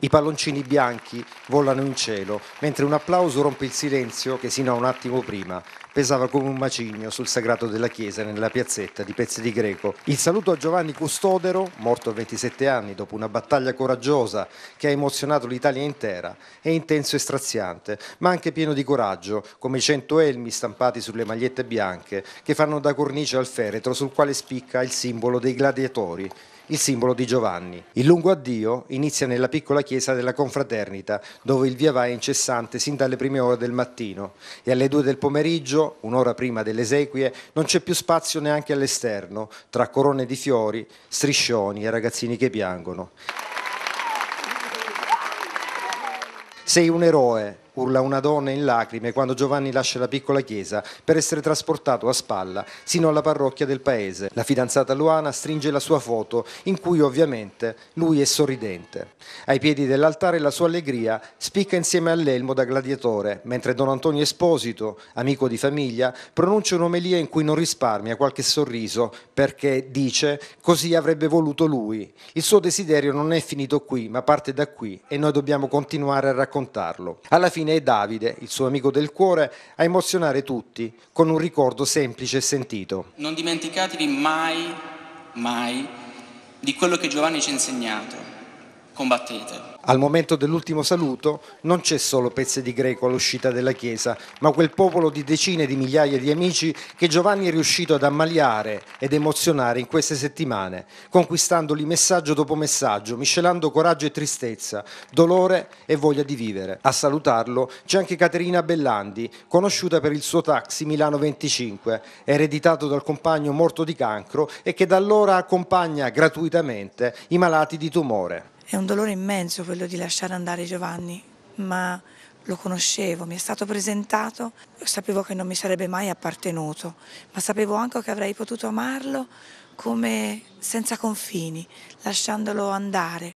I palloncini bianchi volano in cielo, mentre un applauso rompe il silenzio che sino a un attimo prima pesava come un macigno sul sagrato della chiesa nella piazzetta di Pezzi di Greco. Il saluto a Giovanni Custodero, morto a 27 anni dopo una battaglia coraggiosa che ha emozionato l'Italia intera, è intenso e straziante, ma anche pieno di coraggio, come i cento elmi stampati sulle magliette bianche che fanno da cornice al feretro sul quale spicca il simbolo dei gladiatori il simbolo di Giovanni. Il lungo addio inizia nella piccola chiesa della Confraternita, dove il via va è incessante sin dalle prime ore del mattino e alle due del pomeriggio, un'ora prima delle esequie, non c'è più spazio neanche all'esterno, tra corone di fiori, striscioni e ragazzini che piangono. Sei un eroe, urla una donna in lacrime quando Giovanni lascia la piccola chiesa per essere trasportato a spalla sino alla parrocchia del paese. La fidanzata Luana stringe la sua foto in cui ovviamente lui è sorridente. Ai piedi dell'altare la sua allegria spicca insieme all'elmo da gladiatore, mentre Don Antonio Esposito, amico di famiglia, pronuncia un'omelia in cui non risparmia qualche sorriso perché dice così avrebbe voluto lui. Il suo desiderio non è finito qui, ma parte da qui e noi dobbiamo continuare a raccontarlo. Alla fine infine è Davide, il suo amico del cuore, a emozionare tutti con un ricordo semplice e sentito. Non dimenticatevi mai, mai di quello che Giovanni ci ha insegnato combattete. Al momento dell'ultimo saluto non c'è solo Pezze di Greco all'uscita della chiesa, ma quel popolo di decine di migliaia di amici che Giovanni è riuscito ad ammaliare ed emozionare in queste settimane, conquistandoli messaggio dopo messaggio, miscelando coraggio e tristezza, dolore e voglia di vivere. A salutarlo c'è anche Caterina Bellandi, conosciuta per il suo taxi Milano 25, ereditato dal compagno morto di cancro e che da allora accompagna gratuitamente i malati di tumore. È un dolore immenso quello di lasciare andare Giovanni, ma lo conoscevo, mi è stato presentato, sapevo che non mi sarebbe mai appartenuto, ma sapevo anche che avrei potuto amarlo come senza confini, lasciandolo andare.